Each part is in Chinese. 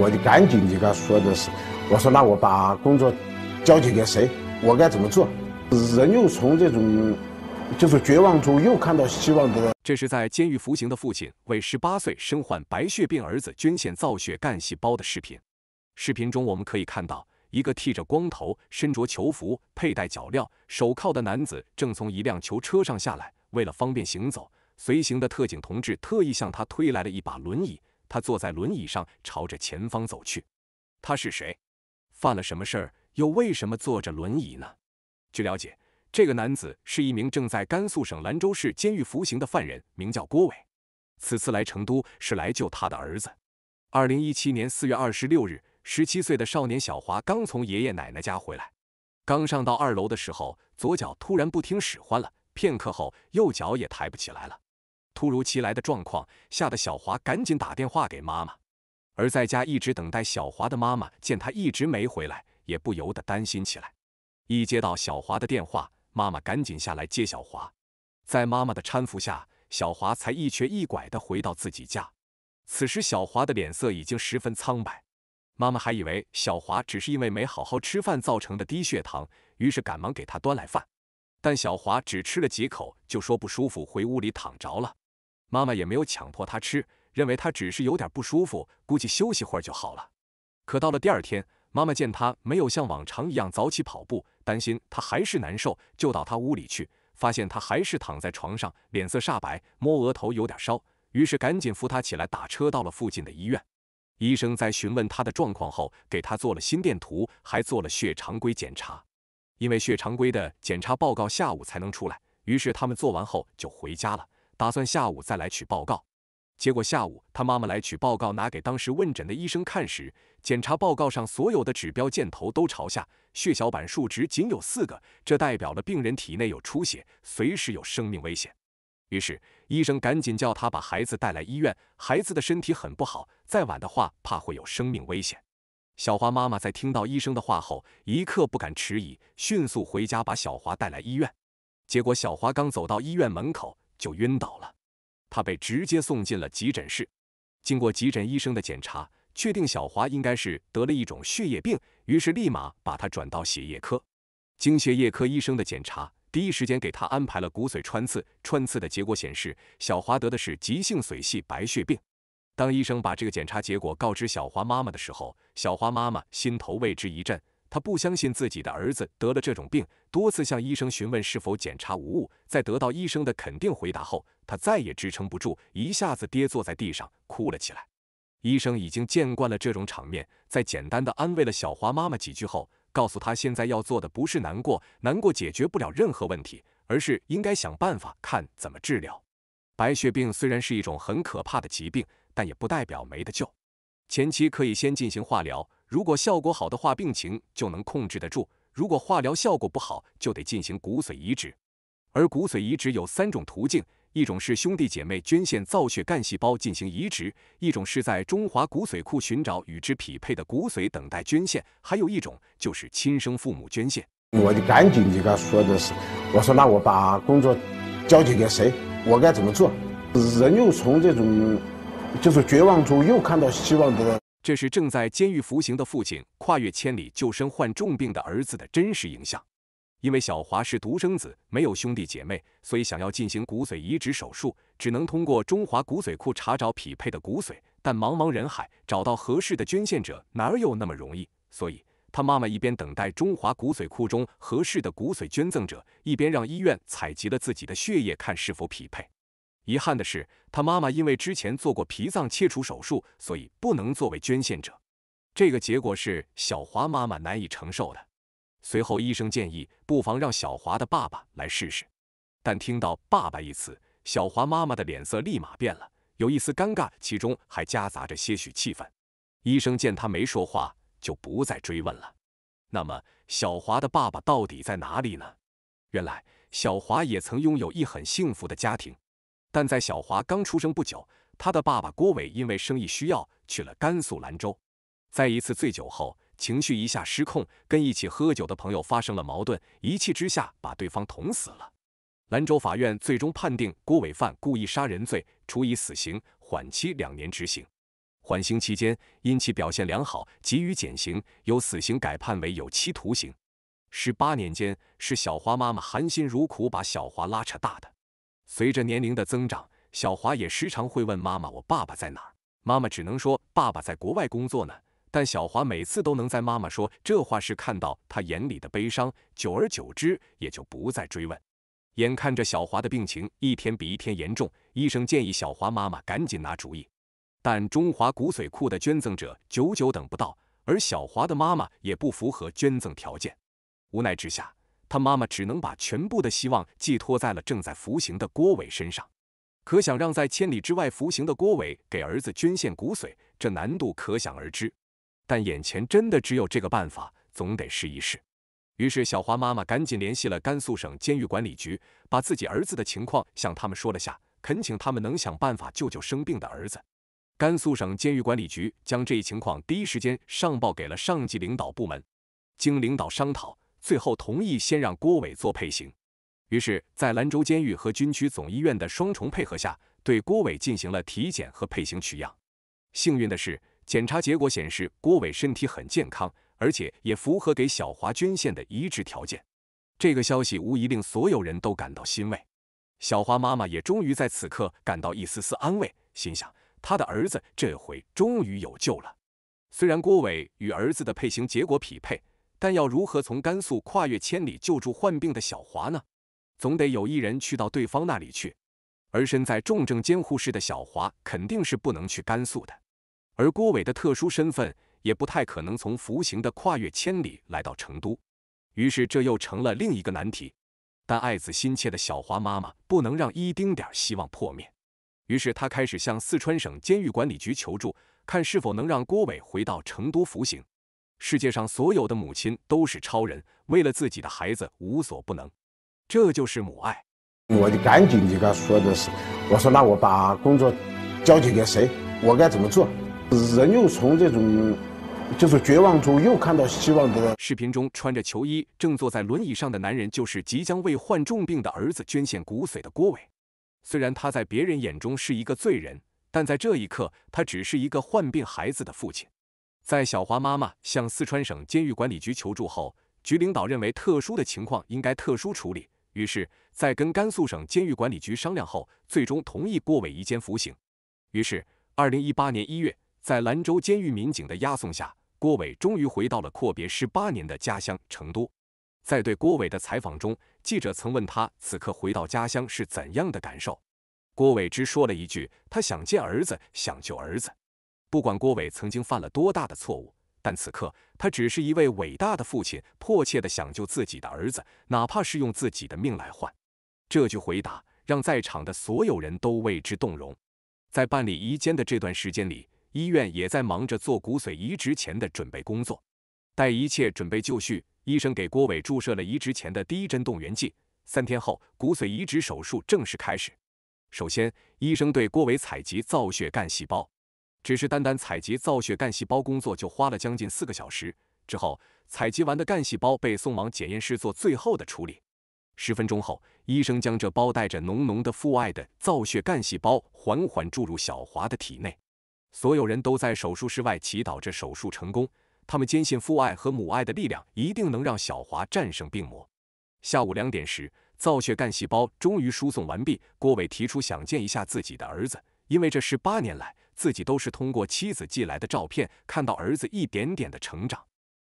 我就赶紧就给他说的是，我说那我把工作交接给谁？我该怎么做？人又从这种就是绝望中又看到希望的。这是在监狱服刑的父亲为18岁身患白血病儿子捐献造血干细胞的视频。视频中我们可以看到，一个剃着光头、身着囚服、佩戴脚镣、手铐的男子正从一辆囚车上下来。为了方便行走，随行的特警同志特意向他推来了一把轮椅。他坐在轮椅上，朝着前方走去。他是谁？犯了什么事？又为什么坐着轮椅呢？据了解，这个男子是一名正在甘肃省兰州市监狱服刑的犯人，名叫郭伟。此次来成都，是来救他的儿子。二零一七年四月二十六日，十七岁的少年小华刚从爷爷奶奶家回来，刚上到二楼的时候，左脚突然不听使唤了，片刻后，右脚也抬不起来了。突如其来的状况吓得小华赶紧打电话给妈妈，而在家一直等待小华的妈妈见他一直没回来，也不由得担心起来。一接到小华的电话，妈妈赶紧下来接小华。在妈妈的搀扶下，小华才一瘸一拐地回到自己家。此时，小华的脸色已经十分苍白。妈妈还以为小华只是因为没好好吃饭造成的低血糖，于是赶忙给他端来饭。但小华只吃了几口就说不舒服，回屋里躺着了。妈妈也没有强迫他吃，认为他只是有点不舒服，估计休息会儿就好了。可到了第二天，妈妈见他没有像往常一样早起跑步，担心他还是难受，就到他屋里去，发现他还是躺在床上，脸色煞白，摸额头有点烧，于是赶紧扶他起来，打车到了附近的医院。医生在询问他的状况后，给他做了心电图，还做了血常规检查。因为血常规的检查报告下午才能出来，于是他们做完后就回家了。打算下午再来取报告，结果下午他妈妈来取报告，拿给当时问诊的医生看时，检查报告上所有的指标箭头都朝下，血小板数值仅有四个，这代表了病人体内有出血，随时有生命危险。于是医生赶紧叫他把孩子带来医院，孩子的身体很不好，再晚的话怕会有生命危险。小华妈妈在听到医生的话后，一刻不敢迟疑，迅速回家把小华带来医院。结果小华刚走到医院门口。就晕倒了，他被直接送进了急诊室。经过急诊医生的检查，确定小华应该是得了一种血液病，于是立马把他转到血液科。经血液科医生的检查，第一时间给他安排了骨髓穿刺，穿刺的结果显示，小华得的是急性髓系白血病。当医生把这个检查结果告知小华妈妈的时候，小华妈妈心头为之一震。他不相信自己的儿子得了这种病，多次向医生询问是否检查无误。在得到医生的肯定回答后，他再也支撑不住，一下子跌坐在地上，哭了起来。医生已经见惯了这种场面，在简单的安慰了小华妈妈几句后，告诉她现在要做的不是难过，难过解决不了任何问题，而是应该想办法看怎么治疗。白血病虽然是一种很可怕的疾病，但也不代表没得救。前期可以先进行化疗。如果效果好的话，病情就能控制得住；如果化疗效果不好，就得进行骨髓移植。而骨髓移植有三种途径：一种是兄弟姐妹捐献造血干细胞进行移植；一种是在中华骨髓库寻找与之匹配的骨髓等待捐献；还有一种就是亲生父母捐献。我就赶紧就给他说的是，我说那我把工作交接给谁？我该怎么做？人又从这种就是绝望中又看到希望的。这是正在监狱服刑的父亲跨越千里救身患重病的儿子的真实影像。因为小华是独生子，没有兄弟姐妹，所以想要进行骨髓移植手术，只能通过中华骨髓库查找匹配的骨髓。但茫茫人海，找到合适的捐献者哪有那么容易？所以，他妈妈一边等待中华骨髓库中合适的骨髓捐赠者，一边让医院采集了自己的血液，看是否匹配。遗憾的是，他妈妈因为之前做过脾脏切除手术，所以不能作为捐献者。这个结果是小华妈妈难以承受的。随后，医生建议不妨让小华的爸爸来试试。但听到“爸爸”一词，小华妈妈的脸色立马变了，有一丝尴尬，其中还夹杂着些许气愤。医生见他没说话，就不再追问了。那么，小华的爸爸到底在哪里呢？原来，小华也曾拥有一很幸福的家庭。但在小华刚出生不久，他的爸爸郭伟因为生意需要去了甘肃兰州，在一次醉酒后，情绪一下失控，跟一起喝酒的朋友发生了矛盾，一气之下把对方捅死了。兰州法院最终判定郭伟犯故意杀人罪，处以死刑，缓期两年执行。缓刑期间，因其表现良好，给予减刑，由死刑改判为有期徒刑。十八年间，是小华妈妈含辛茹苦把小华拉扯大的。随着年龄的增长，小华也时常会问妈妈：“我爸爸在哪儿？”妈妈只能说：“爸爸在国外工作呢。”但小华每次都能在妈妈说这话时看到她眼里的悲伤。久而久之，也就不再追问。眼看着小华的病情一天比一天严重，医生建议小华妈妈赶紧拿主意。但中华骨髓库的捐赠者久久等不到，而小华的妈妈也不符合捐赠条件。无奈之下，他妈妈只能把全部的希望寄托在了正在服刑的郭伟身上。可想让在千里之外服刑的郭伟给儿子捐献骨髓，这难度可想而知。但眼前真的只有这个办法，总得试一试。于是小华妈妈赶紧联系了甘肃省监狱管理局，把自己儿子的情况向他们说了下，恳请他们能想办法救救生病的儿子。甘肃省监狱管理局将这一情况第一时间上报给了上级领导部门，经领导商讨。最后同意先让郭伟做配型，于是，在兰州监狱和军区总医院的双重配合下，对郭伟进行了体检和配型取样。幸运的是，检查结果显示郭伟身体很健康，而且也符合给小华捐献的移植条件。这个消息无疑令所有人都感到欣慰，小华妈妈也终于在此刻感到一丝丝安慰，心想她的儿子这回终于有救了。虽然郭伟与儿子的配型结果匹配。但要如何从甘肃跨越千里救助患病的小华呢？总得有一人去到对方那里去。而身在重症监护室的小华肯定是不能去甘肃的，而郭伟的特殊身份也不太可能从服刑的跨越千里来到成都。于是这又成了另一个难题。但爱子心切的小华妈妈不能让一丁点希望破灭，于是她开始向四川省监狱管理局求助，看是否能让郭伟回到成都服刑。世界上所有的母亲都是超人，为了自己的孩子无所不能，这就是母爱。我就赶紧就给他说的是，我说那我把工作交接给谁？我该怎么做？人又从这种就是绝望中又看到希望的。视频中穿着球衣正坐在轮椅上的男人，就是即将为患重病的儿子捐献骨髓的郭伟。虽然他在别人眼中是一个罪人，但在这一刻，他只是一个患病孩子的父亲。在小华妈妈向四川省监狱管理局求助后，局领导认为特殊的情况应该特殊处理，于是，在跟甘肃省监狱管理局商量后，最终同意郭伟一监服刑。于是，二零一八年一月，在兰州监狱民警的押送下，郭伟终于回到了阔别十八年的家乡成都。在对郭伟的采访中，记者曾问他此刻回到家乡是怎样的感受，郭伟只说了一句：“他想见儿子，想救儿子。”不管郭伟曾经犯了多大的错误，但此刻他只是一位伟大的父亲，迫切地想救自己的儿子，哪怕是用自己的命来换。这句回答让在场的所有人都为之动容。在办理移监的这段时间里，医院也在忙着做骨髓移植前的准备工作。待一切准备就绪，医生给郭伟注射了移植前的第一针动员剂。三天后，骨髓移植手术正式开始。首先，医生对郭伟采集造血干细胞。只是单单采集造血干细胞工作就花了将近四个小时。之后，采集完的干细胞被送往检验室做最后的处理。十分钟后，医生将这包带着浓浓的父爱的造血干细胞缓缓注入小华的体内。所有人都在手术室外祈祷着手术成功。他们坚信父爱和母爱的力量一定能让小华战胜病魔。下午两点时，造血干细胞终于输送完毕。郭伟提出想见一下自己的儿子，因为这十八年来。自己都是通过妻子寄来的照片看到儿子一点点的成长，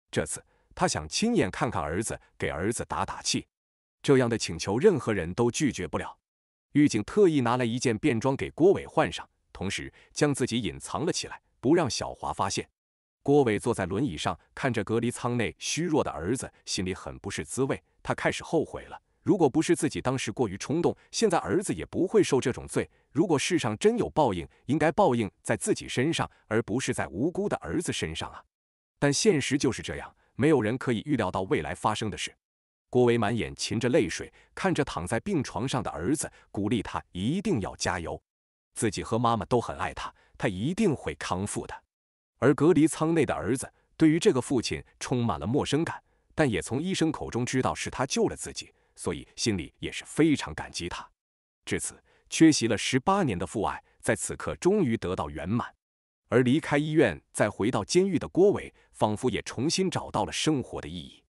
这次他想亲眼看看儿子，给儿子打打气。这样的请求任何人都拒绝不了。狱警特意拿来一件便装给郭伟换上，同时将自己隐藏了起来，不让小华发现。郭伟坐在轮椅上，看着隔离舱内虚弱的儿子，心里很不是滋味。他开始后悔了。如果不是自己当时过于冲动，现在儿子也不会受这种罪。如果世上真有报应，应该报应在自己身上，而不是在无辜的儿子身上啊！但现实就是这样，没有人可以预料到未来发生的事。郭伟满眼噙着泪水，看着躺在病床上的儿子，鼓励他一定要加油。自己和妈妈都很爱他，他一定会康复的。而隔离舱内的儿子对于这个父亲充满了陌生感，但也从医生口中知道是他救了自己。所以心里也是非常感激他。至此，缺席了十八年的父爱，在此刻终于得到圆满。而离开医院再回到监狱的郭伟，仿佛也重新找到了生活的意义。